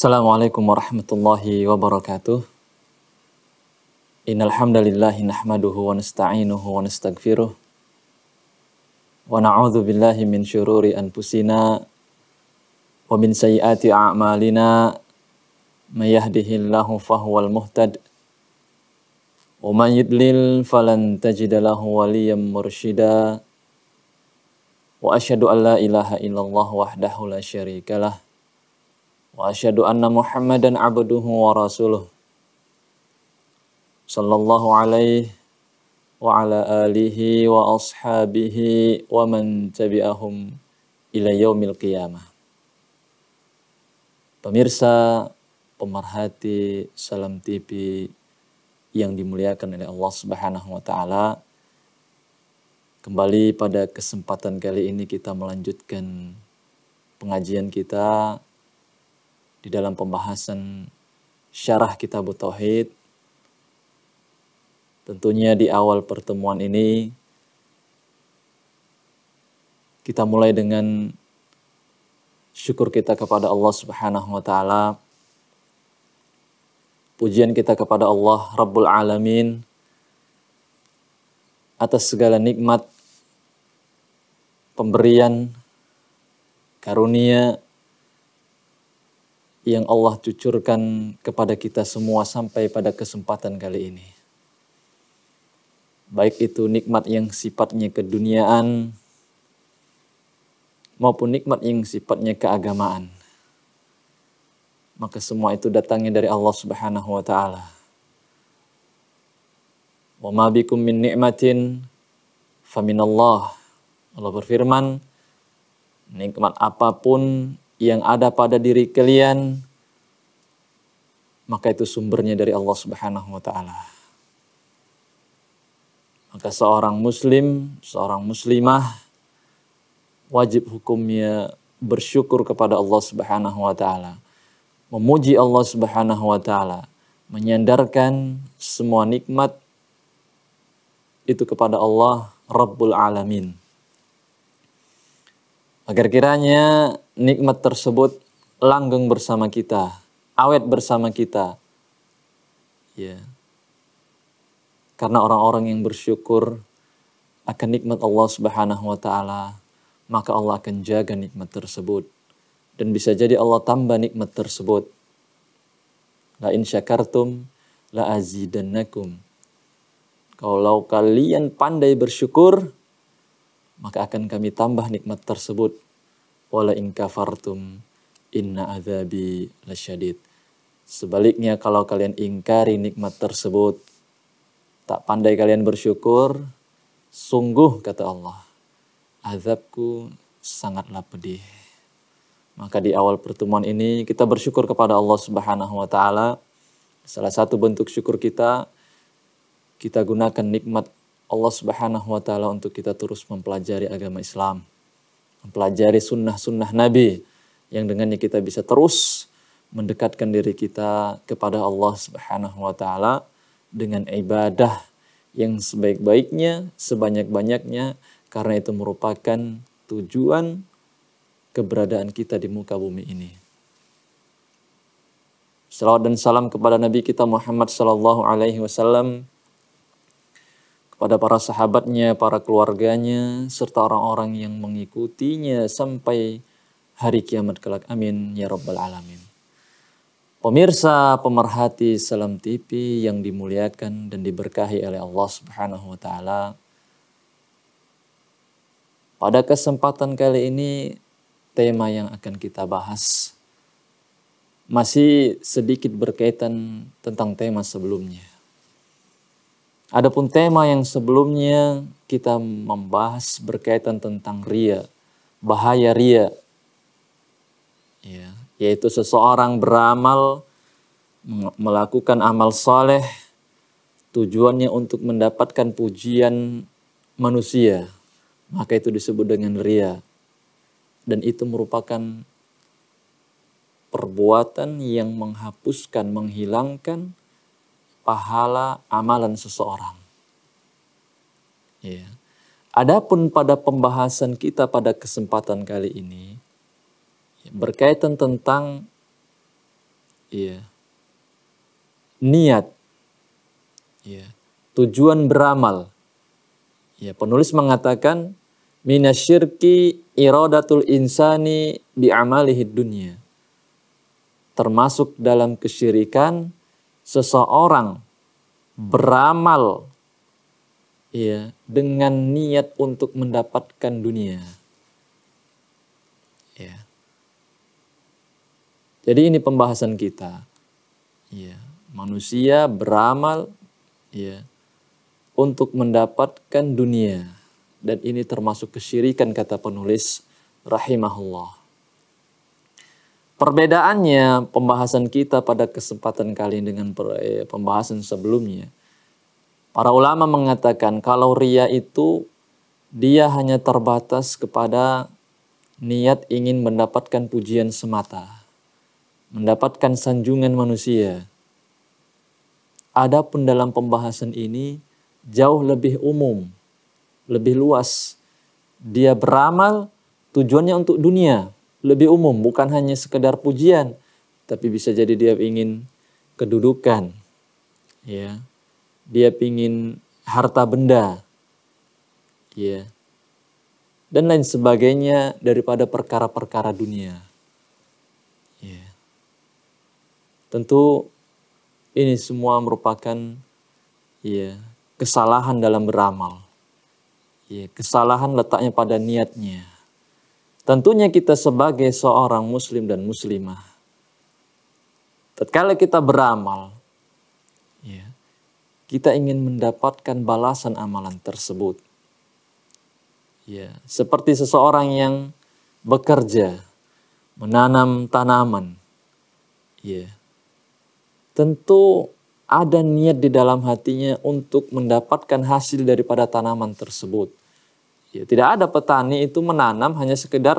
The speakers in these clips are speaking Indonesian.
Assalamualaikum warahmatullahi wabarakatuh. Innal hamdalillah nahmaduhu wa nasta'inuhu wa nastaghfiruh. Wa na'udzu billahi min syururi anfusina wa min sayyiati a'malina. May yahdihillahu fahuwal muhtad. Wa may yudlil falan tajid lahu waliyyan mursyida. Wa asyhadu an la ilaha illallah wahdahu la syarikalah wa asyhadu anna muhammadan abduhu wa rasuluh sallallahu alaihi wa ala alihi wa ashabihi wa man tabi'ahum ila yaumil qiyamah pemirsa pemerhati salam tv yang dimuliakan oleh Allah Subhanahu wa taala kembali pada kesempatan kali ini kita melanjutkan pengajian kita di dalam pembahasan syarah kitab Tauhid. Tentunya di awal pertemuan ini kita mulai dengan syukur kita kepada Allah Subhanahu wa taala. Pujian kita kepada Allah Rabbul Alamin atas segala nikmat pemberian karunia yang Allah cucurkan kepada kita semua sampai pada kesempatan kali ini. Baik itu nikmat yang sifatnya keduniaan maupun nikmat yang sifatnya keagamaan. Maka semua itu datangnya dari Allah Subhanahu wa taala. Wa ma bikum min ni'matin Allah. Allah berfirman, nikmat apapun yang ada pada diri kalian maka itu sumbernya dari Allah Subhanahu wa taala. Maka seorang muslim, seorang muslimah wajib hukumnya bersyukur kepada Allah Subhanahu wa taala. Memuji Allah Subhanahu wa taala, menyandarkan semua nikmat itu kepada Allah Rabbul Alamin. Agar kiranya nikmat tersebut langgeng bersama kita, awet bersama kita. Ya. Karena orang-orang yang bersyukur akan nikmat Allah Subhanahu wa taala, maka Allah akan jaga nikmat tersebut dan bisa jadi Allah tambah nikmat tersebut. La in syakartum la azidannakum. Kalau kalian pandai bersyukur, maka akan kami tambah nikmat tersebut wala in kafartum inna azabi lasyadid. Sebaliknya kalau kalian ingkari nikmat tersebut, tak pandai kalian bersyukur, sungguh kata Allah, azabku sangatlah pedih. Maka di awal pertemuan ini kita bersyukur kepada Allah Subhanahu wa taala. Salah satu bentuk syukur kita kita gunakan nikmat Allah Subhanahu wa taala untuk kita terus mempelajari agama Islam Mempelajari sunnah-sunnah Nabi yang dengannya kita bisa terus mendekatkan diri kita kepada Allah Subhanahu wa taala dengan ibadah yang sebaik-baiknya, sebanyak-banyaknya karena itu merupakan tujuan keberadaan kita di muka bumi ini. Salawat dan salam kepada Nabi kita Muhammad sallallahu alaihi wasallam pada para sahabatnya, para keluarganya, serta orang-orang yang mengikutinya sampai hari kiamat kelak. Amin. Ya Rabbal Alamin. Pemirsa pemerhati Salam TV yang dimuliakan dan diberkahi oleh Allah Subhanahu wa taala. Pada kesempatan kali ini tema yang akan kita bahas masih sedikit berkaitan tentang tema sebelumnya Adapun tema yang sebelumnya kita membahas berkaitan tentang ria, bahaya ria. Ya, yaitu seseorang beramal melakukan amal soleh tujuannya untuk mendapatkan pujian manusia. Maka itu disebut dengan ria. Dan itu merupakan perbuatan yang menghapuskan, menghilangkan pahala amalan seseorang. Ya. Adapun pada pembahasan kita pada kesempatan kali ini ya, berkaitan tentang ya, niat, ya, tujuan beramal. Ya, penulis mengatakan minasyirki iradatul insani bi'amalihi dunya. Termasuk dalam kesyirikan seseorang hmm. beramal ya dengan niat untuk mendapatkan dunia. Ya. Jadi ini pembahasan kita. Ya, manusia beramal ya untuk mendapatkan dunia dan ini termasuk kesyirikan kata penulis rahimahullah. Perbedaannya pembahasan kita pada kesempatan kali ini dengan eh, pembahasan sebelumnya. Para ulama mengatakan kalau ria itu dia hanya terbatas kepada niat ingin mendapatkan pujian semata, mendapatkan sanjungan manusia. Adapun dalam pembahasan ini jauh lebih umum, lebih luas. Dia beramal tujuannya untuk dunia, lebih umum, bukan hanya sekedar pujian, tapi bisa jadi dia ingin kedudukan, ya, dia ingin harta benda, ya, dan lain sebagainya daripada perkara-perkara dunia. Ya. Tentu ini semua merupakan ya kesalahan dalam beramal. Ya, kesalahan letaknya pada niatnya. Tentunya kita sebagai seorang muslim dan muslimah, tatkala kita beramal, ya, kita ingin mendapatkan balasan amalan tersebut. Ya, seperti seseorang yang bekerja, menanam tanaman, ya, tentu ada niat di dalam hatinya untuk mendapatkan hasil daripada tanaman tersebut. Ya, tidak ada petani itu menanam hanya sekedar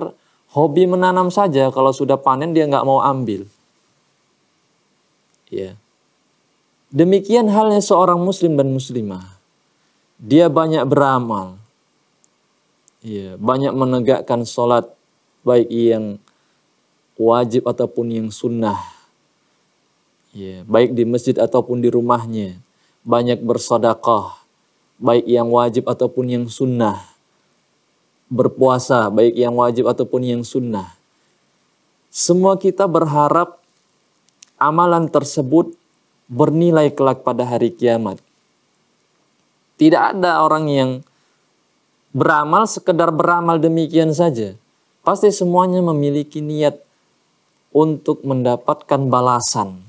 hobi menanam saja. Kalau sudah panen dia nggak mau ambil. Ya. Demikian halnya seorang muslim dan muslimah. Dia banyak beramal. Ya, banyak menegakkan sholat baik yang wajib ataupun yang sunnah. Ya, baik di masjid ataupun di rumahnya. Banyak bersodakah baik yang wajib ataupun yang sunnah berpuasa, baik yang wajib ataupun yang sunnah. Semua kita berharap amalan tersebut bernilai kelak pada hari kiamat. Tidak ada orang yang beramal sekedar beramal demikian saja. Pasti semuanya memiliki niat untuk mendapatkan balasan,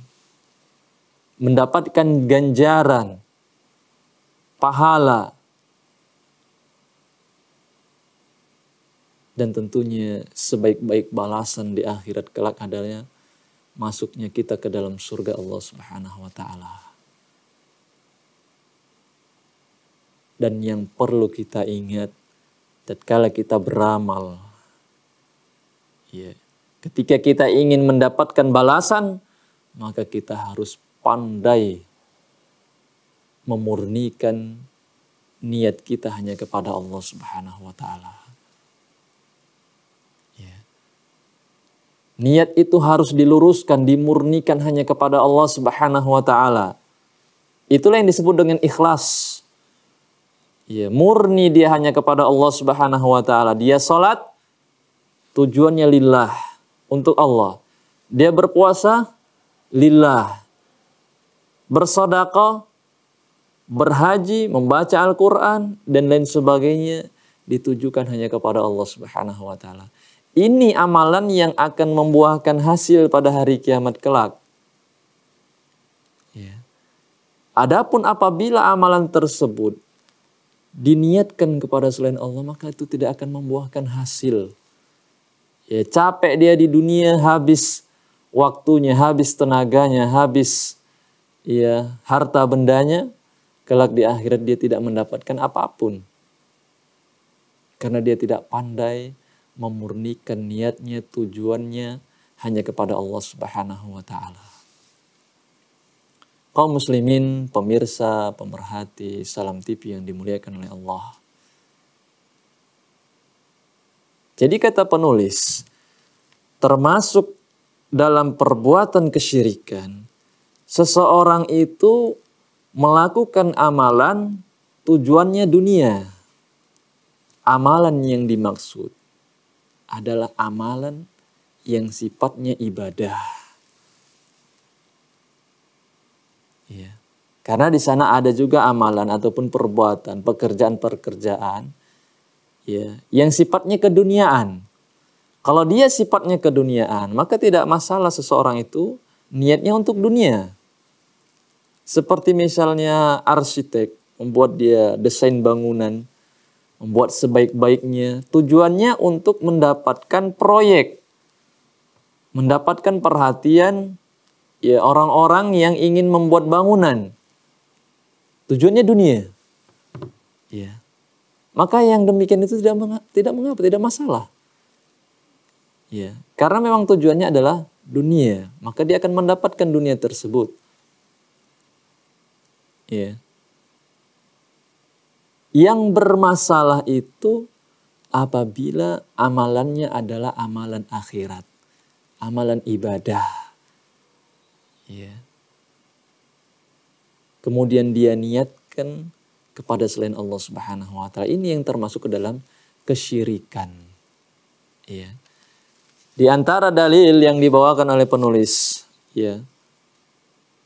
mendapatkan ganjaran, pahala, dan tentunya sebaik-baik balasan di akhirat kelak adalah masuknya kita ke dalam surga Allah Subhanahu wa taala. Dan yang perlu kita ingat tatkala kita beramal ya, ketika kita ingin mendapatkan balasan maka kita harus pandai memurnikan niat kita hanya kepada Allah Subhanahu wa taala. Niat itu harus diluruskan, dimurnikan hanya kepada Allah Subhanahu wa taala. Itulah yang disebut dengan ikhlas. Ya, murni dia hanya kepada Allah Subhanahu wa taala. Dia salat tujuannya lillah, untuk Allah. Dia berpuasa lillah. Bersedekah, berhaji, membaca Al-Qur'an dan lain sebagainya ditujukan hanya kepada Allah Subhanahu wa taala. Ini amalan yang akan membuahkan hasil pada hari kiamat kelak. Ya. Adapun apabila amalan tersebut diniatkan kepada selain Allah maka itu tidak akan membuahkan hasil. Ya, capek dia di dunia habis waktunya, habis tenaganya, habis ya harta bendanya, kelak di akhirat dia tidak mendapatkan apapun. Karena dia tidak pandai memurnikan niatnya, tujuannya hanya kepada Allah Subhanahu wa taala. Kaum muslimin, pemirsa, pemerhati Salam TV yang dimuliakan oleh Allah. Jadi kata penulis, termasuk dalam perbuatan kesyirikan, seseorang itu melakukan amalan tujuannya dunia. Amalan yang dimaksud adalah amalan yang sifatnya ibadah. Ya. Karena di sana ada juga amalan ataupun perbuatan, pekerjaan-pekerjaan ya, yang sifatnya keduniaan. Kalau dia sifatnya keduniaan, maka tidak masalah seseorang itu niatnya untuk dunia. Seperti misalnya arsitek membuat dia desain bangunan membuat sebaik-baiknya. Tujuannya untuk mendapatkan proyek, mendapatkan perhatian ya orang-orang yang ingin membuat bangunan. Tujuannya dunia. Ya. Maka yang demikian itu tidak mengapa, tidak mengapa, tidak masalah. Ya, karena memang tujuannya adalah dunia, maka dia akan mendapatkan dunia tersebut. Ya. Yang bermasalah itu apabila amalannya adalah amalan akhirat, amalan ibadah. Ya. Kemudian dia niatkan kepada selain Allah Subhanahu wa taala. Ini yang termasuk ke dalam kesyirikan. Ya. Di antara dalil yang dibawakan oleh penulis, ya.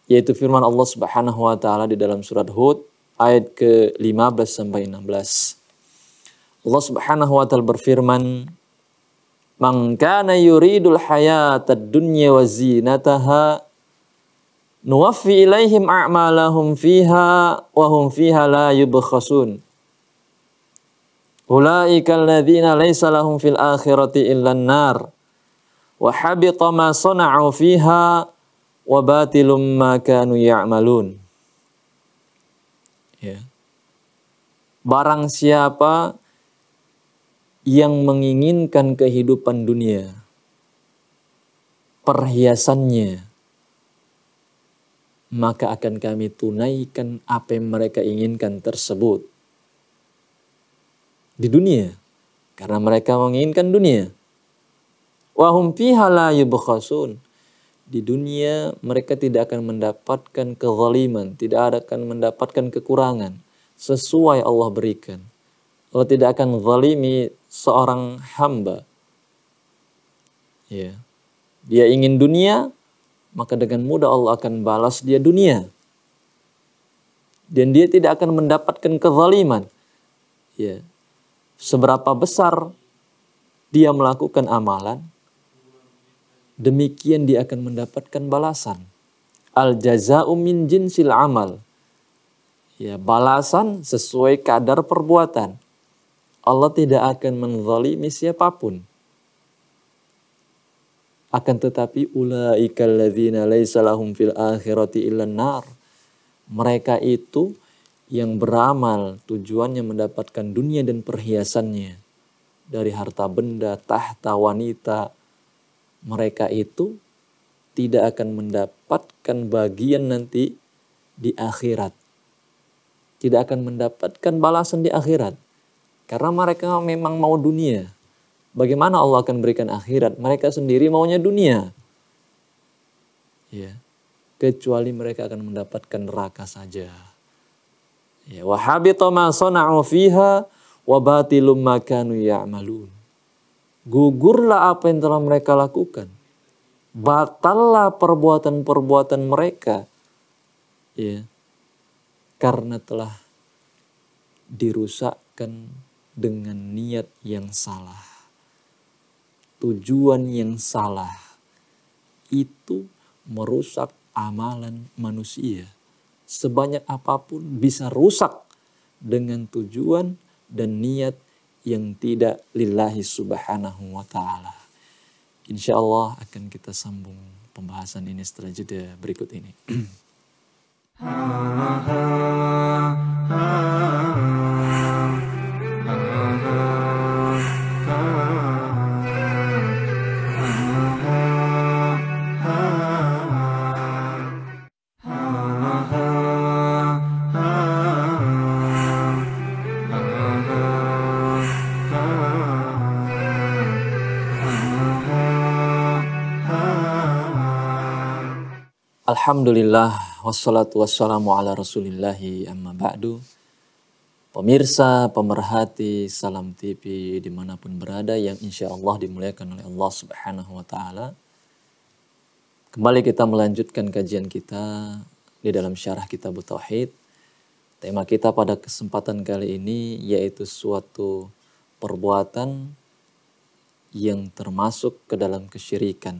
Yaitu firman Allah Subhanahu wa taala di dalam surat Hud ayat ke-15 sampai 16. Allah Subhanahu wa taala berfirman, "Man kana yuridul hayatad dunya wa zinataha nuwaffi ilaihim a'malahum fiha wa hum fiha la yubkhasun." Ulaika alladhina laysa lahum fil akhirati illa an-nar wa habita ma sana'u fiha wa batilum ma kanu ya'malun. Ya. Barang siapa yang menginginkan kehidupan dunia, perhiasannya, maka akan kami tunaikan apa yang mereka inginkan tersebut. Di dunia, karena mereka menginginkan dunia. Wahum fiha la yubukhasun di dunia mereka tidak akan mendapatkan kezaliman, tidak akan mendapatkan kekurangan sesuai Allah berikan. Allah tidak akan zalimi seorang hamba. Ya. Dia ingin dunia, maka dengan mudah Allah akan balas dia dunia. Dan dia tidak akan mendapatkan kezaliman. Ya. Seberapa besar dia melakukan amalan, demikian dia akan mendapatkan balasan. Al jaza'u min jinsil amal. Ya, balasan sesuai kadar perbuatan. Allah tidak akan menzalimi siapapun. Akan tetapi ulaika ladzina laisa lahum fil akhirati illa nar. Mereka itu yang beramal tujuannya mendapatkan dunia dan perhiasannya dari harta benda, tahta, wanita, mereka itu tidak akan mendapatkan bagian nanti di akhirat. Tidak akan mendapatkan balasan di akhirat. Karena mereka memang mau dunia. Bagaimana Allah akan berikan akhirat? Mereka sendiri maunya dunia. Ya. Kecuali mereka akan mendapatkan neraka saja. Ya, wa habita ma sana'u fiha wa batilum ya'malun gugurlah apa yang telah mereka lakukan. Batallah perbuatan-perbuatan mereka. Ya. Karena telah dirusakkan dengan niat yang salah. Tujuan yang salah. Itu merusak amalan manusia. Sebanyak apapun bisa rusak dengan tujuan dan niat yang tidak lillahi subhanahu wa ta'ala. Insya Allah akan kita sambung pembahasan ini setelah jeda berikut ini. ha, ha, ha, ha, ha. Alhamdulillah wassalatu wassalamu ala rasulillahi amma ba'du. Pemirsa, pemerhati, salam TV dimanapun berada yang insya Allah dimuliakan oleh Allah subhanahu wa ta'ala. Kembali kita melanjutkan kajian kita di dalam syarah kitab Tauhid. Tema kita pada kesempatan kali ini yaitu suatu perbuatan yang termasuk ke dalam kesyirikan,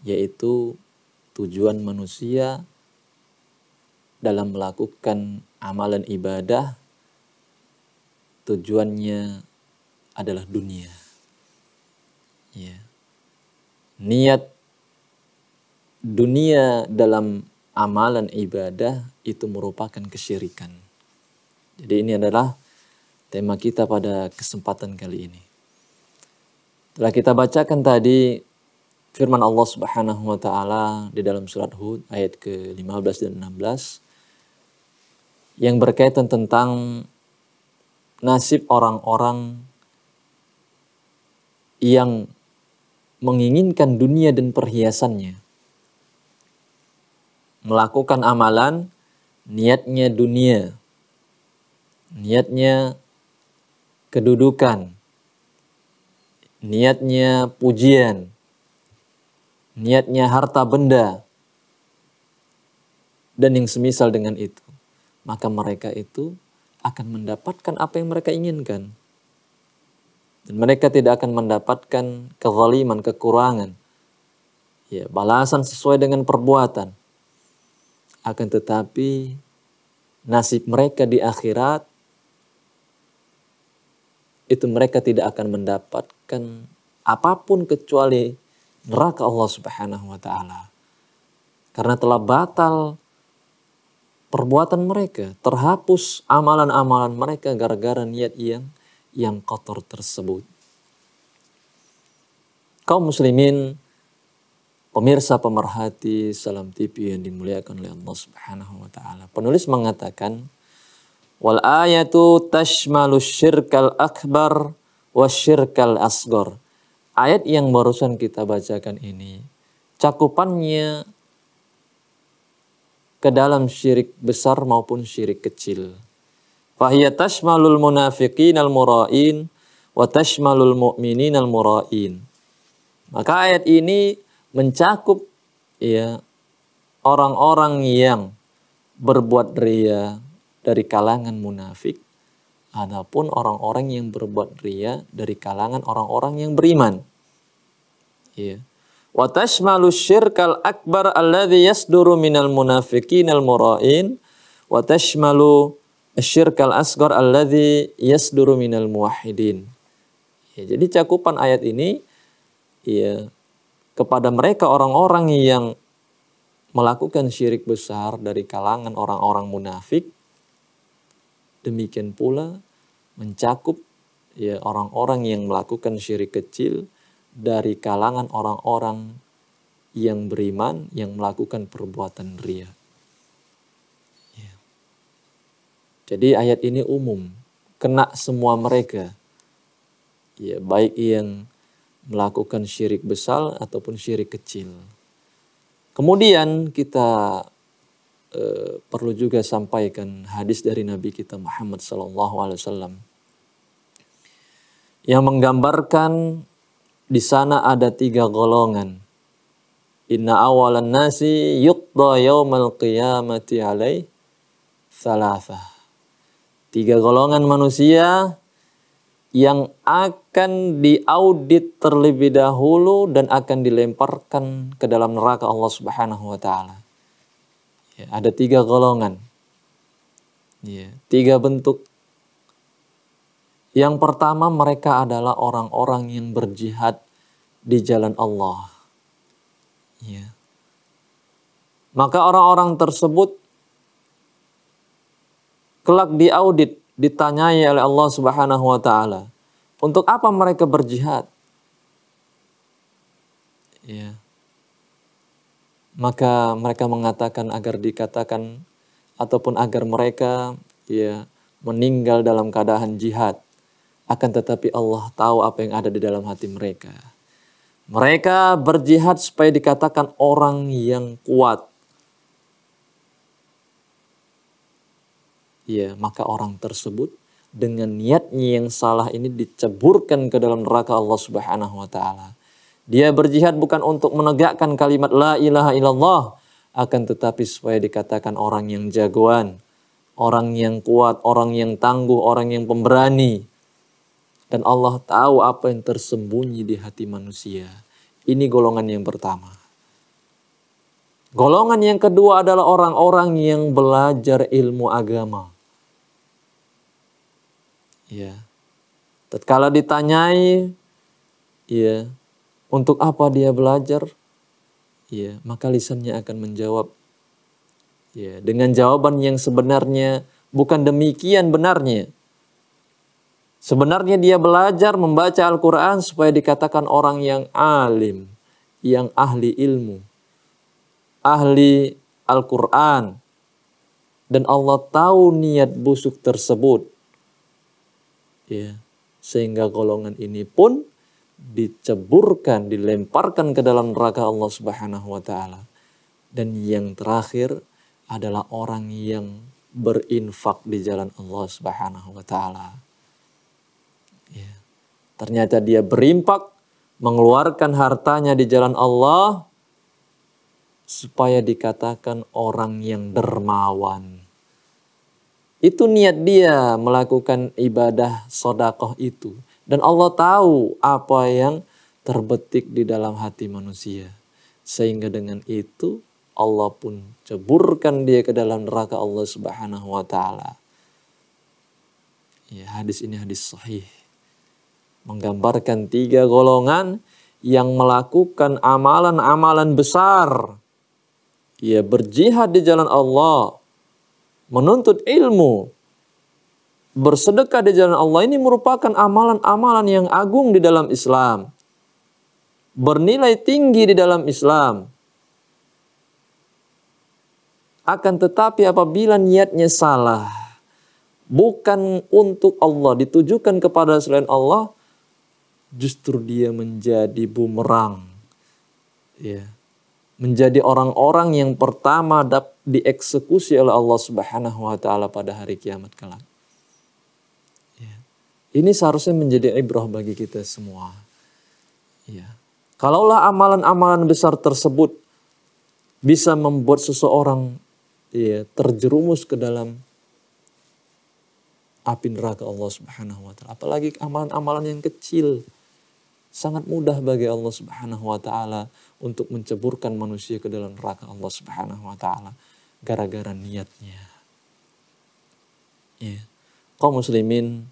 yaitu tujuan manusia dalam melakukan amalan ibadah tujuannya adalah dunia. Ya. Niat dunia dalam amalan ibadah itu merupakan kesyirikan. Jadi ini adalah tema kita pada kesempatan kali ini. Telah kita bacakan tadi firman Allah Subhanahu wa taala di dalam surat Hud ayat ke-15 dan 16 yang berkaitan tentang nasib orang-orang yang menginginkan dunia dan perhiasannya melakukan amalan niatnya dunia niatnya kedudukan niatnya pujian niatnya harta benda, dan yang semisal dengan itu, maka mereka itu akan mendapatkan apa yang mereka inginkan. Dan mereka tidak akan mendapatkan kezaliman, kekurangan. Ya, balasan sesuai dengan perbuatan. Akan tetapi nasib mereka di akhirat itu mereka tidak akan mendapatkan apapun kecuali neraka Allah Subhanahu wa taala. Karena telah batal perbuatan mereka, terhapus amalan-amalan mereka gara-gara niat yang yang kotor tersebut. Kaum muslimin, pemirsa pemerhati Salam TV yang dimuliakan oleh Allah Subhanahu wa taala. Penulis mengatakan wal ayatu tashmalu syirkal akbar wa syirkal asgar ayat yang barusan kita bacakan ini cakupannya ke dalam syirik besar maupun syirik kecil. Fahiyya tashmalul munafiqin al-mura'in wa tashmalul mu'minin al-mura'in. Maka ayat ini mencakup ya orang-orang yang berbuat ria dari kalangan munafik adapun orang-orang yang berbuat ria dari kalangan orang-orang yang beriman. Ya. Wa tashmalu syirkal akbar alladhi yasduru minal munafiqin al mura'in wa tashmalu syirkal asgar alladhi yasduru minal muwahidin. Ya, jadi cakupan ayat ini ya kepada mereka orang-orang yang melakukan syirik besar dari kalangan orang-orang munafik demikian pula mencakup ya orang-orang yang melakukan syirik kecil dari kalangan orang-orang yang beriman yang melakukan perbuatan ria. Ya. Jadi ayat ini umum, kena semua mereka. Ya, baik yang melakukan syirik besar ataupun syirik kecil. Kemudian kita Eh, perlu juga sampaikan hadis dari Nabi kita Muhammad Sallallahu Alaihi Wasallam yang menggambarkan di sana ada tiga golongan. Inna awalan nasi yuqda yawmal qiyamati alaih salafah Tiga golongan manusia yang akan diaudit terlebih dahulu dan akan dilemparkan ke dalam neraka Allah Subhanahu wa taala. Ya, ada tiga golongan, ya, tiga bentuk. Yang pertama mereka adalah orang-orang yang berjihad di jalan Allah. Ya. Maka orang-orang tersebut kelak diaudit, ditanyai oleh Allah Subhanahu wa taala, untuk apa mereka berjihad? Ya maka mereka mengatakan agar dikatakan ataupun agar mereka ya meninggal dalam keadaan jihad akan tetapi Allah tahu apa yang ada di dalam hati mereka mereka berjihad supaya dikatakan orang yang kuat ya maka orang tersebut dengan niatnya yang salah ini diceburkan ke dalam neraka Allah Subhanahu wa taala dia berjihad bukan untuk menegakkan kalimat la ilaha illallah, akan tetapi supaya dikatakan orang yang jagoan, orang yang kuat, orang yang tangguh, orang yang pemberani. Dan Allah tahu apa yang tersembunyi di hati manusia. Ini golongan yang pertama. Golongan yang kedua adalah orang-orang yang belajar ilmu agama. Ya. Tatkala ditanyai, ya, untuk apa dia belajar? Ya, maka lisannya akan menjawab. Ya, dengan jawaban yang sebenarnya bukan demikian benarnya. Sebenarnya dia belajar membaca Al-Quran supaya dikatakan orang yang alim, yang ahli ilmu, ahli Al-Quran. Dan Allah tahu niat busuk tersebut. Ya, sehingga golongan ini pun diceburkan, dilemparkan ke dalam neraka Allah Subhanahu wa taala. Dan yang terakhir adalah orang yang berinfak di jalan Allah Subhanahu wa taala. Ya. Ternyata dia berimpak mengeluarkan hartanya di jalan Allah supaya dikatakan orang yang dermawan. Itu niat dia melakukan ibadah sodakoh itu dan Allah tahu apa yang terbetik di dalam hati manusia. Sehingga dengan itu Allah pun ceburkan dia ke dalam neraka Allah Subhanahu wa taala. Ya, hadis ini hadis sahih. Menggambarkan tiga golongan yang melakukan amalan-amalan besar. Ia berjihad di jalan Allah, menuntut ilmu, bersedekah di jalan Allah ini merupakan amalan-amalan yang agung di dalam Islam. Bernilai tinggi di dalam Islam. Akan tetapi apabila niatnya salah, bukan untuk Allah, ditujukan kepada selain Allah, justru dia menjadi bumerang. Ya. Menjadi orang-orang yang pertama dapat dieksekusi oleh Allah Subhanahu wa taala pada hari kiamat kelak. Ini seharusnya menjadi ibrah bagi kita semua. Ya. Kalaulah amalan-amalan besar tersebut bisa membuat seseorang ya, terjerumus ke dalam api neraka Allah Subhanahu wa taala. Apalagi amalan-amalan yang kecil sangat mudah bagi Allah Subhanahu wa taala untuk menceburkan manusia ke dalam neraka Allah Subhanahu wa taala gara-gara niatnya. Ya. Kau muslimin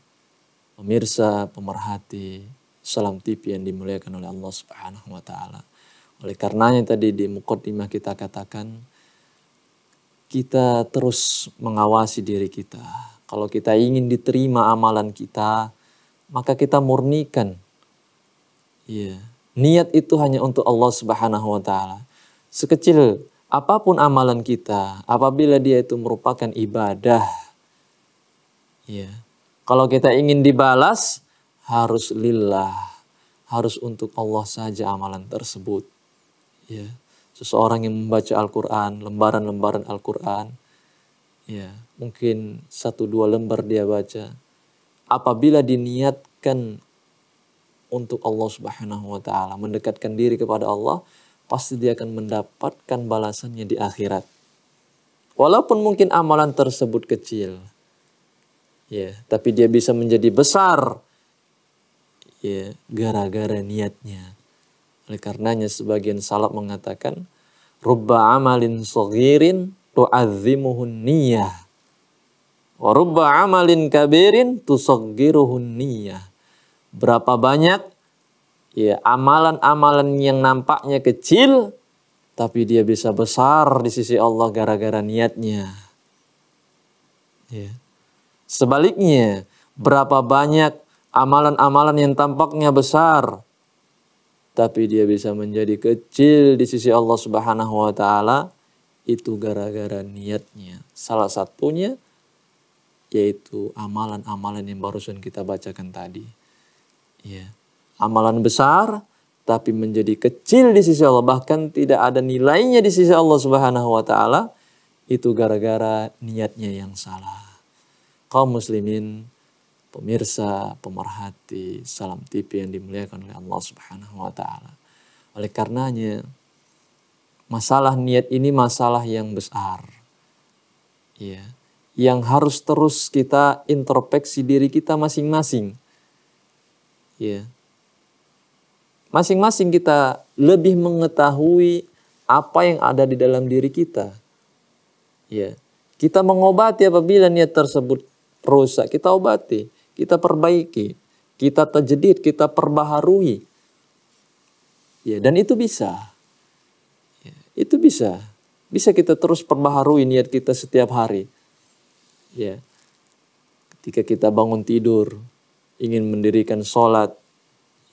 pemirsa, pemerhati Salam TV yang dimuliakan oleh Allah Subhanahu wa taala. Oleh karenanya tadi di mukaddimah kita katakan kita terus mengawasi diri kita. Kalau kita ingin diterima amalan kita, maka kita murnikan. Iya. Niat itu hanya untuk Allah Subhanahu wa taala. Sekecil apapun amalan kita, apabila dia itu merupakan ibadah, ya, kalau kita ingin dibalas, harus lillah. Harus untuk Allah saja amalan tersebut. Ya. Seseorang yang membaca Al-Quran, lembaran-lembaran Al-Quran, ya, mungkin satu dua lembar dia baca. Apabila diniatkan untuk Allah Subhanahu wa taala, mendekatkan diri kepada Allah, pasti dia akan mendapatkan balasannya di akhirat. Walaupun mungkin amalan tersebut kecil, ya tapi dia bisa menjadi besar ya gara-gara niatnya oleh karenanya sebagian salaf mengatakan rubba amalin sogirin tu'azzimuhun niyah wa rubba amalin kabirin sogiruhun niyah berapa banyak ya amalan-amalan yang nampaknya kecil tapi dia bisa besar di sisi Allah gara-gara niatnya ya yeah. Sebaliknya, berapa banyak amalan-amalan yang tampaknya besar tapi dia bisa menjadi kecil di sisi Allah Subhanahu wa taala itu gara-gara niatnya. Salah satunya yaitu amalan-amalan yang barusan kita bacakan tadi. Ya. Amalan besar tapi menjadi kecil di sisi Allah bahkan tidak ada nilainya di sisi Allah Subhanahu wa taala itu gara-gara niatnya yang salah kaum muslimin, pemirsa, pemerhati, salam TV yang dimuliakan oleh Allah Subhanahu wa taala. Oleh karenanya masalah niat ini masalah yang besar. Ya, yang harus terus kita introspeksi diri kita masing-masing. Ya. Masing-masing kita lebih mengetahui apa yang ada di dalam diri kita. Ya. Kita mengobati apabila niat tersebut rusak, kita obati, kita perbaiki, kita tajdid, kita perbaharui. Ya, dan itu bisa. Ya, itu bisa. Bisa kita terus perbaharui niat kita setiap hari. Ya. Ketika kita bangun tidur, ingin mendirikan sholat,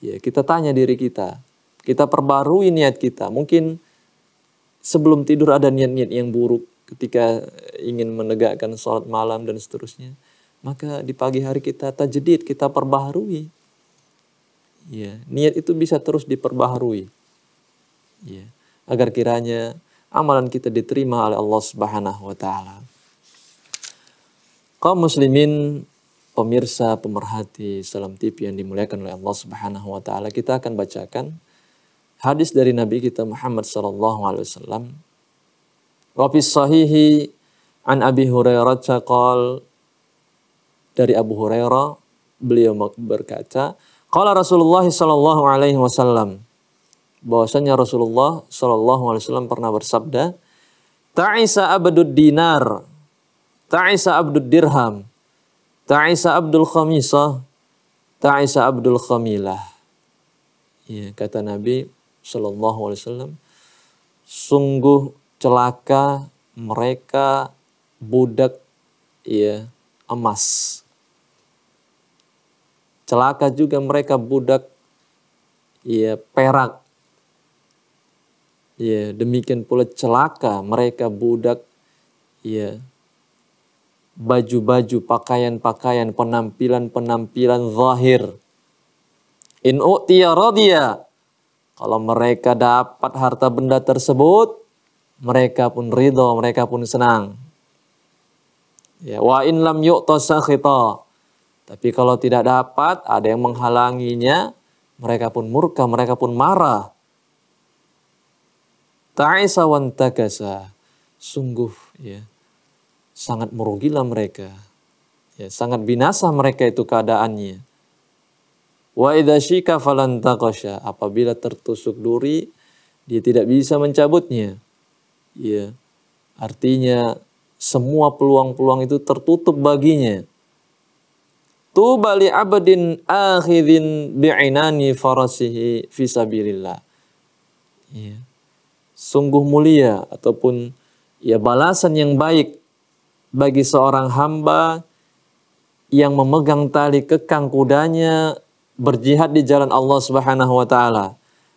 ya kita tanya diri kita. Kita perbaharui niat kita. Mungkin sebelum tidur ada niat-niat yang buruk ketika ingin menegakkan sholat malam dan seterusnya. Maka di pagi hari kita tajdid, kita perbaharui. Ya, niat itu bisa terus diperbaharui. Ya, agar kiranya amalan kita diterima oleh Allah Subhanahu wa taala. Kaum muslimin pemirsa pemerhati Salam TV yang dimuliakan oleh Allah Subhanahu wa taala, kita akan bacakan hadis dari Nabi kita Muhammad sallallahu alaihi wasallam. Wa sahihi an Abi Hurairah qala dari Abu Hurairah beliau berkata, kalau Rasulullah sallallahu alaihi wasallam" bahwasanya Rasulullah sallallahu alaihi wasallam pernah bersabda, "Ta'isa abdud dinar, ta'isa abdud dirham, ta'isa abdul khamisah, ta'isa abdul khamilah." Ya, kata Nabi sallallahu alaihi wasallam, sungguh celaka mereka budak ya emas Celaka juga mereka budak ya perak. Ya, demikian pula celaka mereka budak ya baju-baju, pakaian-pakaian, penampilan-penampilan zahir. In u'tiya radiyah. Kalau mereka dapat harta benda tersebut, mereka pun ridho, mereka pun senang. Ya, wa in lam yu'ta sakhita. Tapi kalau tidak dapat, ada yang menghalanginya, mereka pun murka, mereka pun marah. Ta'isa wan tagasa. Sungguh ya, sangat merugilah mereka. Ya, sangat binasa mereka itu keadaannya. Wa idha falan Apabila tertusuk duri, dia tidak bisa mencabutnya. Ya. Artinya semua peluang-peluang itu tertutup baginya li abdin akhidhin bi'inani farasihi fisabilillah. Ya. Sungguh mulia ataupun ya balasan yang baik bagi seorang hamba yang memegang tali kekang kudanya berjihad di jalan Allah Subhanahu wa taala.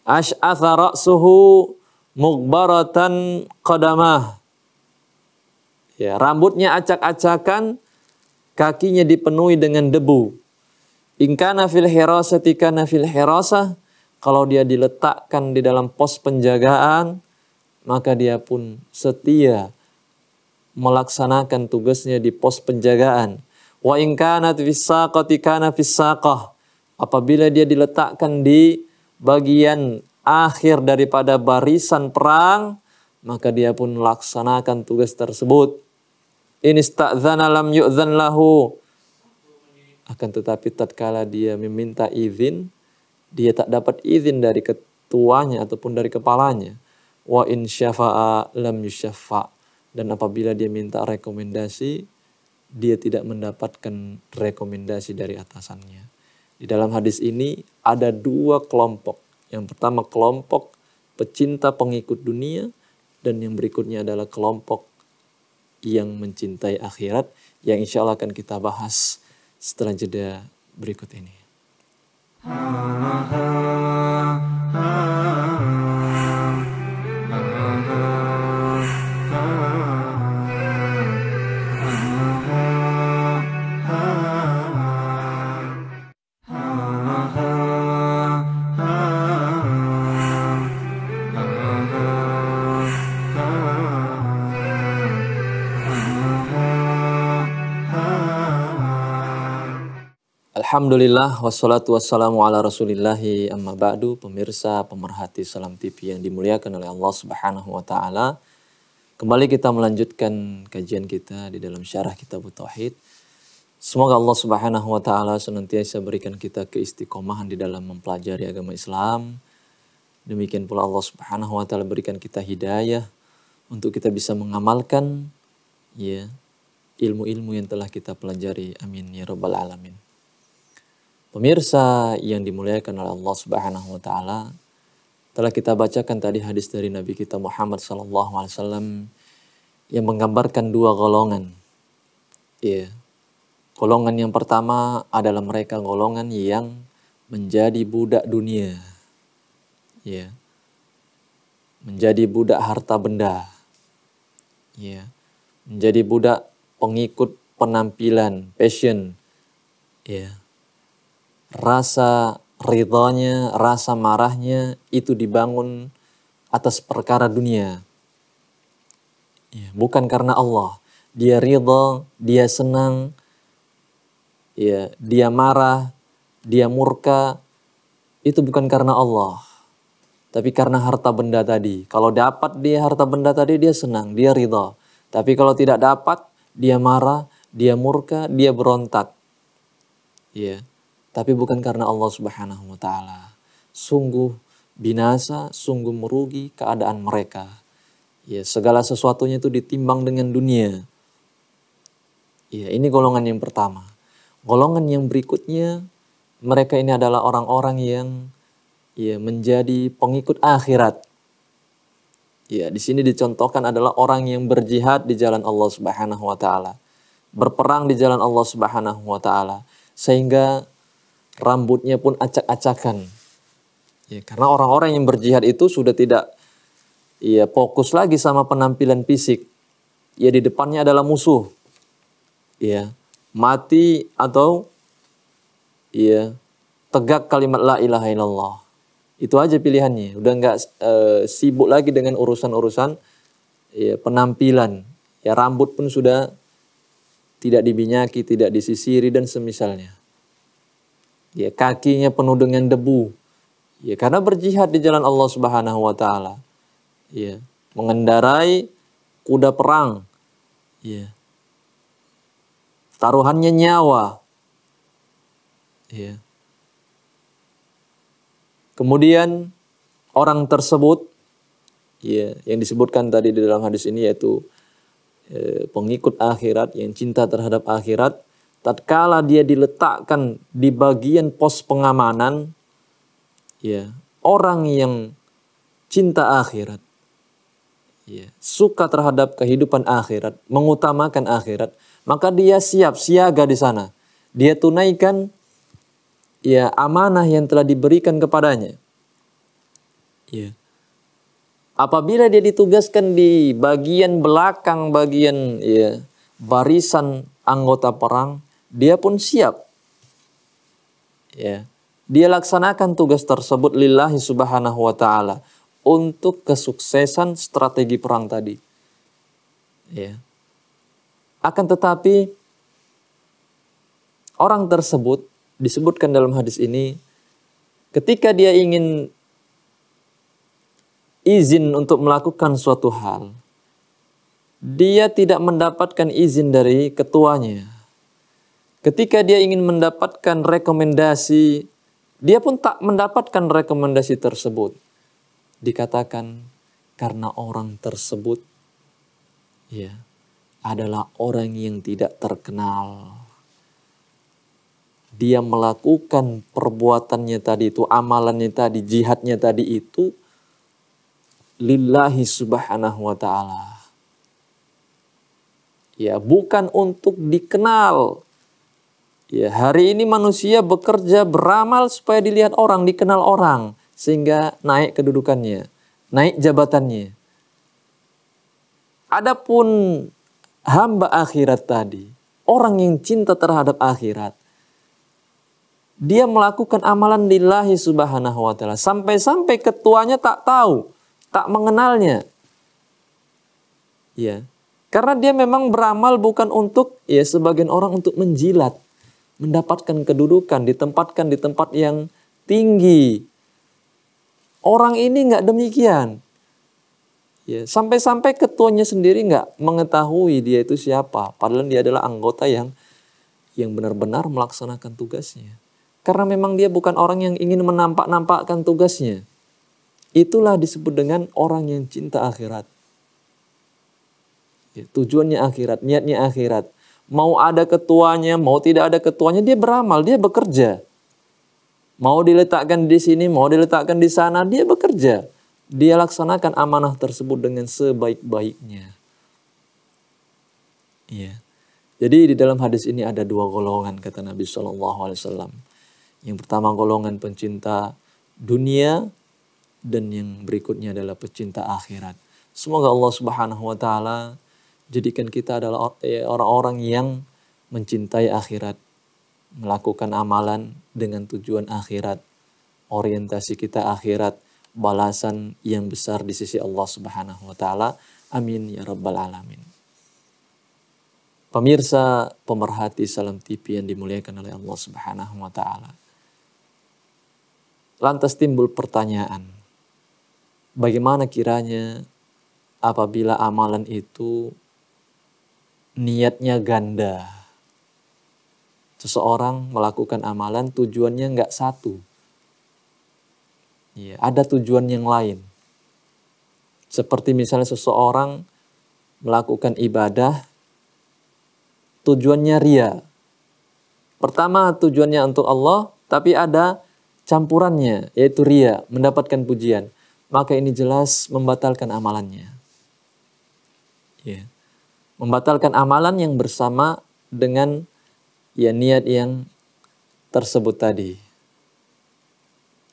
Ash'atha ra'suhu mughbaratan qadamah. Ya, rambutnya acak-acakan kakinya dipenuhi dengan debu. Ingkana fil hirasati kana fil hirasah, kalau dia diletakkan di dalam pos penjagaan, maka dia pun setia melaksanakan tugasnya di pos penjagaan. Wa ingkana fisaqati kana fisaqah. Apabila dia diletakkan di bagian akhir daripada barisan perang, maka dia pun melaksanakan tugas tersebut ini stadzana lam yu'zan lahu akan tetapi tatkala dia meminta izin dia tak dapat izin dari ketuanya ataupun dari kepalanya wa in syafa'a lam yusyaffa dan apabila dia minta rekomendasi dia tidak mendapatkan rekomendasi dari atasannya di dalam hadis ini ada dua kelompok yang pertama kelompok pecinta pengikut dunia dan yang berikutnya adalah kelompok yang mencintai akhirat yang insya Allah akan kita bahas setelah jeda berikut ini. Ah, ah, ah, ah. Alhamdulillah wassalatu wassalamu ala rasulillahi amma ba'du pemirsa pemerhati Salam TV yang dimuliakan oleh Allah Subhanahu wa taala. Kembali kita melanjutkan kajian kita di dalam syarah kitab tauhid. Semoga Allah Subhanahu wa taala senantiasa berikan kita keistiqomahan di dalam mempelajari agama Islam. Demikian pula Allah Subhanahu wa taala berikan kita hidayah untuk kita bisa mengamalkan ya ilmu-ilmu yang telah kita pelajari. Amin ya rabbal alamin. Pemirsa yang dimuliakan oleh Allah Subhanahu wa taala, telah kita bacakan tadi hadis dari Nabi kita Muhammad sallallahu alaihi wasallam yang menggambarkan dua golongan. Iya. Golongan yang pertama adalah mereka golongan yang menjadi budak dunia. Iya. Menjadi budak harta benda. Iya. Menjadi budak pengikut penampilan, passion. Iya rasa ridhonya, rasa marahnya itu dibangun atas perkara dunia. Ya, bukan karena Allah. Dia ridho, dia senang, ya, dia marah, dia murka. Itu bukan karena Allah. Tapi karena harta benda tadi. Kalau dapat dia harta benda tadi, dia senang, dia ridho. Tapi kalau tidak dapat, dia marah, dia murka, dia berontak. Ya tapi bukan karena Allah Subhanahu wa taala. Sungguh binasa, sungguh merugi keadaan mereka. Ya, segala sesuatunya itu ditimbang dengan dunia. Ya, ini golongan yang pertama. Golongan yang berikutnya mereka ini adalah orang-orang yang ya menjadi pengikut akhirat. Ya, di sini dicontohkan adalah orang yang berjihad di jalan Allah Subhanahu wa taala. Berperang di jalan Allah Subhanahu wa taala sehingga rambutnya pun acak-acakan. Ya, karena orang-orang yang berjihad itu sudah tidak ya, fokus lagi sama penampilan fisik. Ya di depannya adalah musuh. Ya, mati atau ya tegak kalimat la ilaha illallah. Itu aja pilihannya. Udah nggak e, sibuk lagi dengan urusan-urusan ya, penampilan. Ya rambut pun sudah tidak dibinyaki, tidak disisiri dan semisalnya ya kakinya penuh dengan debu. Ya karena berjihad di jalan Allah Subhanahu wa taala. Ya, mengendarai kuda perang. Ya. Taruhannya nyawa. Ya. Kemudian orang tersebut ya yang disebutkan tadi di dalam hadis ini yaitu eh, pengikut akhirat yang cinta terhadap akhirat tatkala dia diletakkan di bagian pos pengamanan ya orang yang cinta akhirat ya suka terhadap kehidupan akhirat mengutamakan akhirat maka dia siap siaga di sana dia tunaikan ya amanah yang telah diberikan kepadanya ya apabila dia ditugaskan di bagian belakang bagian ya barisan anggota perang dia pun siap. Ya. Dia laksanakan tugas tersebut lillahi subhanahu wa ta'ala untuk kesuksesan strategi perang tadi. Ya. Akan tetapi orang tersebut disebutkan dalam hadis ini ketika dia ingin izin untuk melakukan suatu hal, dia tidak mendapatkan izin dari ketuanya Ketika dia ingin mendapatkan rekomendasi, dia pun tak mendapatkan rekomendasi tersebut. Dikatakan karena orang tersebut ya adalah orang yang tidak terkenal. Dia melakukan perbuatannya tadi itu, amalannya tadi, jihadnya tadi itu lillahi subhanahu wa ta'ala. Ya, bukan untuk dikenal, Ya, hari ini manusia bekerja beramal supaya dilihat orang, dikenal orang sehingga naik kedudukannya, naik jabatannya. Adapun hamba akhirat tadi, orang yang cinta terhadap akhirat, dia melakukan amalan lillahi subhanahu wa ta'ala. Sampai-sampai ketuanya tak tahu, tak mengenalnya. Ya, karena dia memang beramal bukan untuk ya sebagian orang untuk menjilat mendapatkan kedudukan, ditempatkan di tempat yang tinggi. Orang ini nggak demikian. Ya, sampai-sampai ketuanya sendiri nggak mengetahui dia itu siapa, padahal dia adalah anggota yang yang benar-benar melaksanakan tugasnya. Karena memang dia bukan orang yang ingin menampak-nampakkan tugasnya. Itulah disebut dengan orang yang cinta akhirat. Ya, tujuannya akhirat, niatnya akhirat. Mau ada ketuanya, mau tidak ada ketuanya, dia beramal, dia bekerja. Mau diletakkan di sini, mau diletakkan di sana, dia bekerja. Dia laksanakan amanah tersebut dengan sebaik-baiknya. Iya. Jadi di dalam hadis ini ada dua golongan kata Nabi Shallallahu Alaihi Wasallam. Yang pertama golongan pencinta dunia dan yang berikutnya adalah pecinta akhirat. Semoga Allah Subhanahu wa taala Jadikan kita adalah eh, orang-orang yang mencintai akhirat, melakukan amalan dengan tujuan akhirat, orientasi kita akhirat, balasan yang besar di sisi Allah Subhanahu wa taala. Amin ya rabbal alamin. Pemirsa pemerhati Salam TV yang dimuliakan oleh Allah Subhanahu wa taala. Lantas timbul pertanyaan, bagaimana kiranya apabila amalan itu niatnya ganda. Seseorang melakukan amalan tujuannya nggak satu. Ya, ada tujuan yang lain. Seperti misalnya seseorang melakukan ibadah tujuannya ria. Pertama tujuannya untuk Allah, tapi ada campurannya yaitu ria, mendapatkan pujian. Maka ini jelas membatalkan amalannya. Ya. Yeah membatalkan amalan yang bersama dengan ya niat yang tersebut tadi.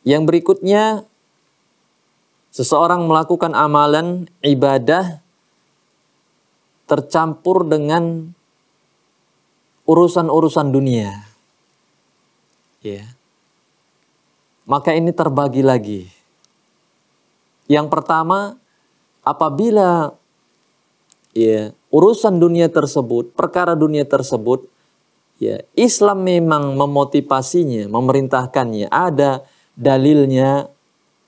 Yang berikutnya seseorang melakukan amalan ibadah tercampur dengan urusan-urusan dunia. Ya. Maka ini terbagi lagi. Yang pertama, apabila ya urusan dunia tersebut, perkara dunia tersebut, ya Islam memang memotivasinya, memerintahkannya, ada dalilnya,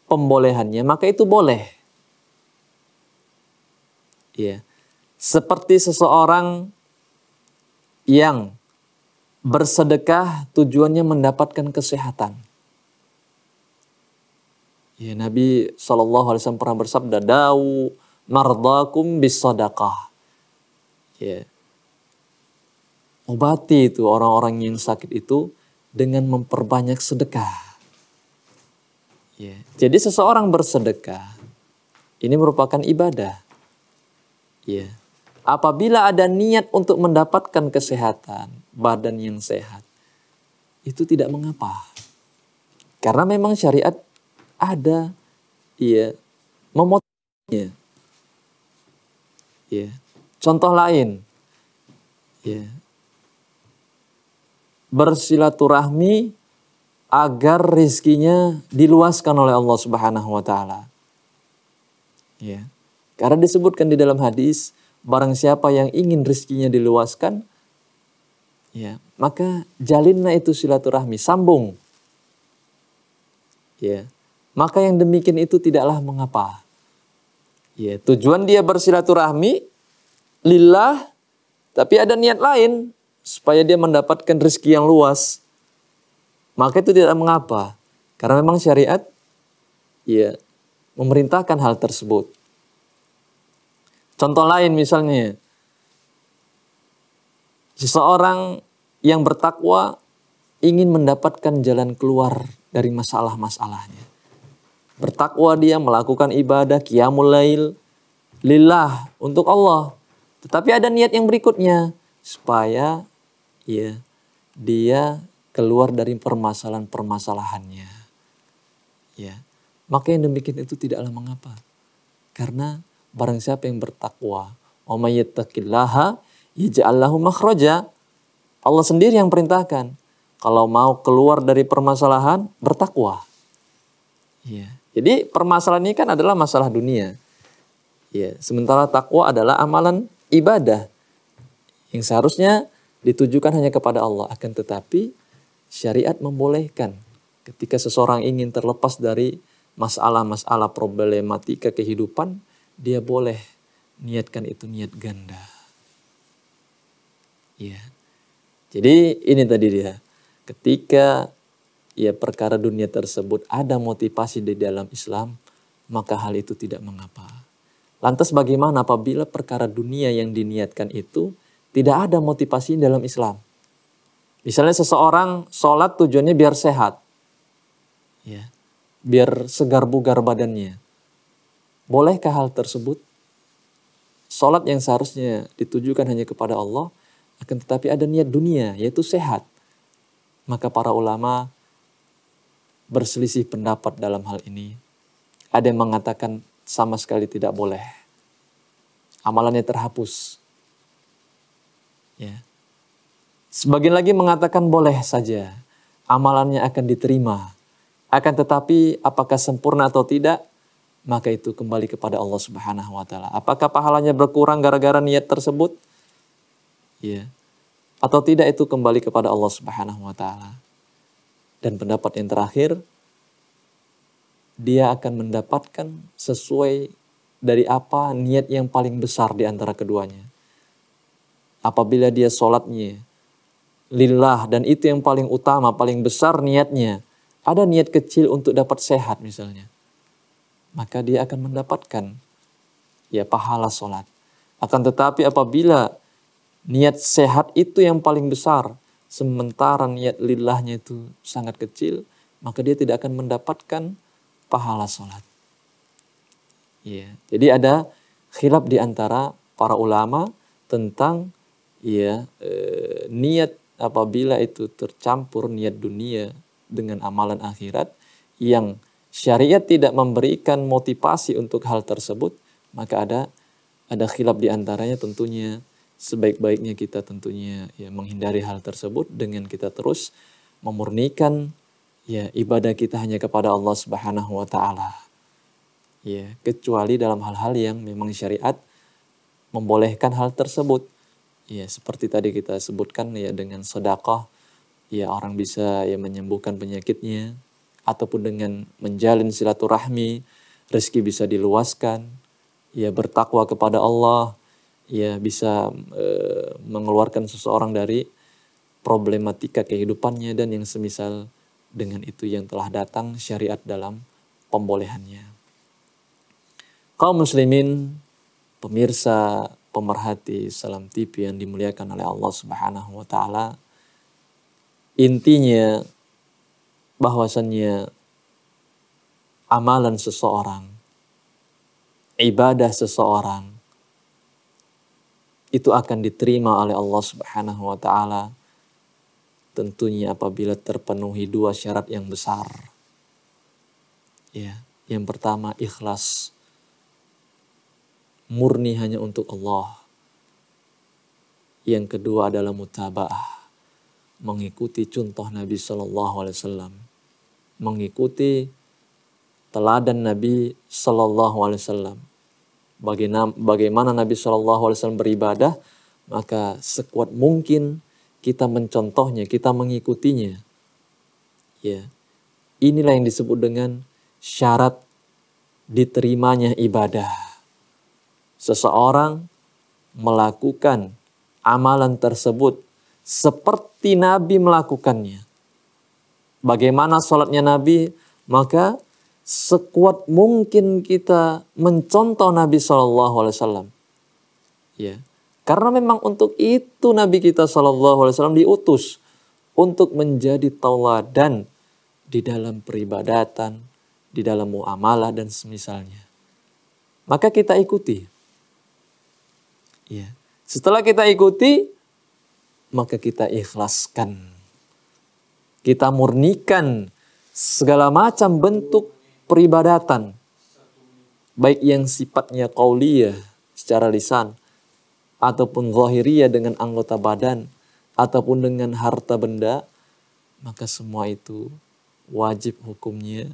pembolehannya, maka itu boleh. Ya. Seperti seseorang yang bersedekah tujuannya mendapatkan kesehatan. Ya, Nabi saw pernah bersabda, "Dau mardakum bis sadaqah." ya obati itu orang-orang yang sakit itu dengan memperbanyak sedekah. Ya. Jadi seseorang bersedekah ini merupakan ibadah. Ya. Apabila ada niat untuk mendapatkan kesehatan, badan yang sehat, itu tidak mengapa. Karena memang syariat ada ya memotongnya Ya. Contoh lain, ya. bersilaturahmi agar rizkinya diluaskan oleh Allah Subhanahu wa taala. Ya. Karena disebutkan di dalam hadis, barang siapa yang ingin rizkinya diluaskan, ya, maka jalinlah itu silaturahmi, sambung. Ya. Maka yang demikian itu tidaklah mengapa. Ya, tujuan dia bersilaturahmi lillah tapi ada niat lain supaya dia mendapatkan rezeki yang luas. Maka itu tidak mengapa karena memang syariat ya memerintahkan hal tersebut. Contoh lain misalnya seseorang yang bertakwa ingin mendapatkan jalan keluar dari masalah-masalahnya. Bertakwa dia melakukan ibadah kiamulail lail lillah untuk Allah tetapi ada niat yang berikutnya supaya ya dia keluar dari permasalahan-permasalahannya. Ya. Maka yang demikian itu tidaklah mengapa. Karena barang siapa yang bertakwa, "Wa may yattaqillaha yaj'al lahu makhraja." Allah sendiri yang perintahkan. Kalau mau keluar dari permasalahan, bertakwa. Ya. Jadi permasalahan ini kan adalah masalah dunia. Ya, sementara takwa adalah amalan ibadah yang seharusnya ditujukan hanya kepada Allah. Akan tetapi syariat membolehkan ketika seseorang ingin terlepas dari masalah-masalah problematika kehidupan, dia boleh niatkan itu niat ganda. Ya. Jadi ini tadi dia. Ketika ya perkara dunia tersebut ada motivasi di dalam Islam, maka hal itu tidak mengapa. Lantas bagaimana apabila perkara dunia yang diniatkan itu tidak ada motivasi dalam Islam? Misalnya seseorang sholat tujuannya biar sehat, ya, biar segar bugar badannya. Bolehkah hal tersebut? Sholat yang seharusnya ditujukan hanya kepada Allah, akan tetapi ada niat dunia, yaitu sehat. Maka para ulama berselisih pendapat dalam hal ini. Ada yang mengatakan sama sekali tidak boleh. Amalannya terhapus. Ya. Sebagian lagi mengatakan boleh saja, amalannya akan diterima. Akan tetapi apakah sempurna atau tidak, maka itu kembali kepada Allah Subhanahu wa taala. Apakah pahalanya berkurang gara-gara niat tersebut? Ya. Atau tidak itu kembali kepada Allah Subhanahu wa taala. Dan pendapat yang terakhir, dia akan mendapatkan sesuai dari apa niat yang paling besar di antara keduanya. Apabila dia sholatnya lillah dan itu yang paling utama, paling besar niatnya. Ada niat kecil untuk dapat sehat misalnya. Maka dia akan mendapatkan ya pahala sholat. Akan tetapi apabila niat sehat itu yang paling besar, sementara niat lillahnya itu sangat kecil, maka dia tidak akan mendapatkan pahala sholat. Ya, jadi ada khilaf di antara para ulama tentang ya e, niat apabila itu tercampur niat dunia dengan amalan akhirat yang syariat tidak memberikan motivasi untuk hal tersebut, maka ada ada khilaf di antaranya tentunya sebaik-baiknya kita tentunya ya menghindari hal tersebut dengan kita terus memurnikan ya ibadah kita hanya kepada Allah Subhanahu wa taala. Ya, kecuali dalam hal-hal yang memang syariat membolehkan hal tersebut. Ya, seperti tadi kita sebutkan ya dengan sedekah ya orang bisa ya menyembuhkan penyakitnya ataupun dengan menjalin silaturahmi, rezeki bisa diluaskan, ya bertakwa kepada Allah, ya bisa e, mengeluarkan seseorang dari problematika kehidupannya dan yang semisal dengan itu yang telah datang syariat dalam pembolehannya. Kaum muslimin, pemirsa, pemerhati Salam tipi yang dimuliakan oleh Allah Subhanahu wa taala. Intinya bahwasannya amalan seseorang, ibadah seseorang itu akan diterima oleh Allah Subhanahu wa taala Tentunya apabila terpenuhi dua syarat yang besar. Ya, yang pertama ikhlas. Murni hanya untuk Allah. Yang kedua adalah mutaba'ah. Mengikuti contoh Nabi Shallallahu Alaihi Wasallam. Mengikuti teladan Nabi Shallallahu Alaihi Wasallam. Bagaimana Nabi Shallallahu Alaihi Wasallam beribadah, maka sekuat mungkin kita mencontohnya, kita mengikutinya. Ya. Inilah yang disebut dengan syarat diterimanya ibadah. Seseorang melakukan amalan tersebut seperti Nabi melakukannya. Bagaimana sholatnya Nabi, maka sekuat mungkin kita mencontoh Nabi Shallallahu Alaihi Wasallam. Ya. Karena memang untuk itu Nabi kita saw diutus untuk menjadi tauladan di dalam peribadatan, di dalam muamalah dan semisalnya. Maka kita ikuti. Ya. Setelah kita ikuti, maka kita ikhlaskan. Kita murnikan segala macam bentuk peribadatan. Baik yang sifatnya kauliyah secara lisan ataupun zahiriyah dengan anggota badan ataupun dengan harta benda maka semua itu wajib hukumnya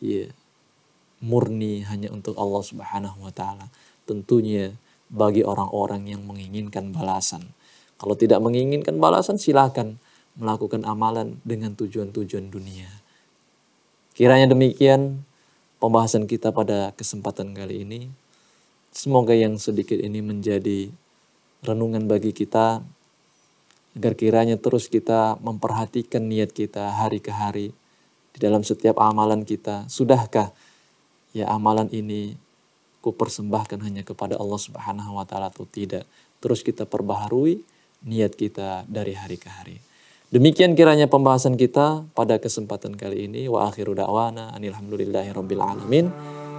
ya murni hanya untuk Allah Subhanahu wa taala tentunya bagi orang-orang yang menginginkan balasan kalau tidak menginginkan balasan silahkan melakukan amalan dengan tujuan-tujuan dunia kiranya demikian pembahasan kita pada kesempatan kali ini Semoga yang sedikit ini menjadi renungan bagi kita, agar kiranya terus kita memperhatikan niat kita hari ke hari di dalam setiap amalan kita. Sudahkah ya amalan ini ku persembahkan hanya kepada Allah Subhanahu wa taala atau tidak? Terus kita perbaharui niat kita dari hari ke hari. Demikian kiranya pembahasan kita pada kesempatan kali ini. Wa akhiru da'wana anilhamdulillahi rabbil alamin.